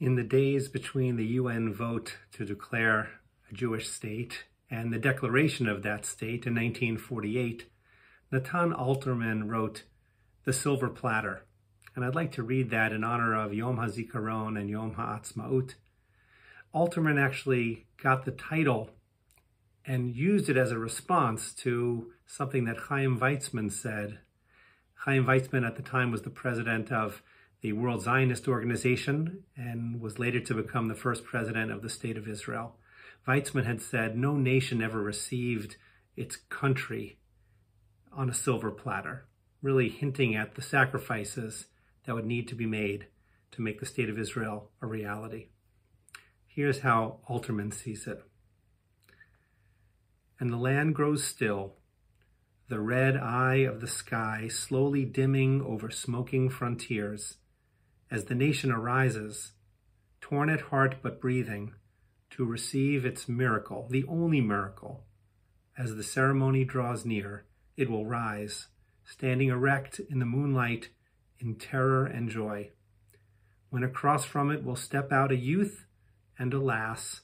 In the days between the UN vote to declare a Jewish state and the declaration of that state in 1948, Natan Alterman wrote The Silver Platter, and I'd like to read that in honor of Yom HaZikaron and Yom HaAtzmaut. Alterman actually got the title and used it as a response to something that Chaim Weizmann said. Chaim Weizmann at the time was the president of the World Zionist Organization and was later to become the first president of the State of Israel. Weizmann had said, No nation ever received its country on a silver platter, really hinting at the sacrifices that would need to be made to make the State of Israel a reality. Here's how Alterman sees it. And the land grows still, the red eye of the sky slowly dimming over smoking frontiers as the nation arises, torn at heart but breathing, to receive its miracle, the only miracle. As the ceremony draws near, it will rise, standing erect in the moonlight in terror and joy. When across from it will step out a youth and a lass,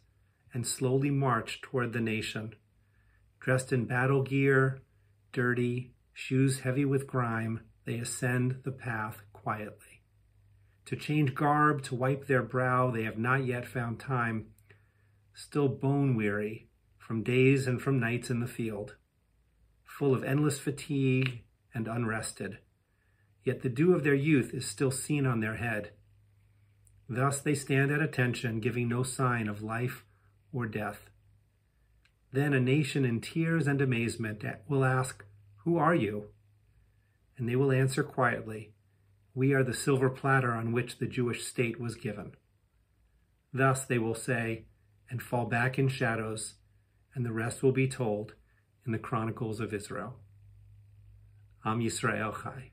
and slowly march toward the nation. Dressed in battle gear, dirty, shoes heavy with grime, they ascend the path quietly. To change garb, to wipe their brow, they have not yet found time, still bone weary from days and from nights in the field, full of endless fatigue and unrested. Yet the dew of their youth is still seen on their head. Thus they stand at attention, giving no sign of life or death. Then a nation in tears and amazement will ask, Who are you? And they will answer quietly, we are the silver platter on which the Jewish state was given. Thus they will say, and fall back in shadows, and the rest will be told in the Chronicles of Israel. Am Yisrael Chai.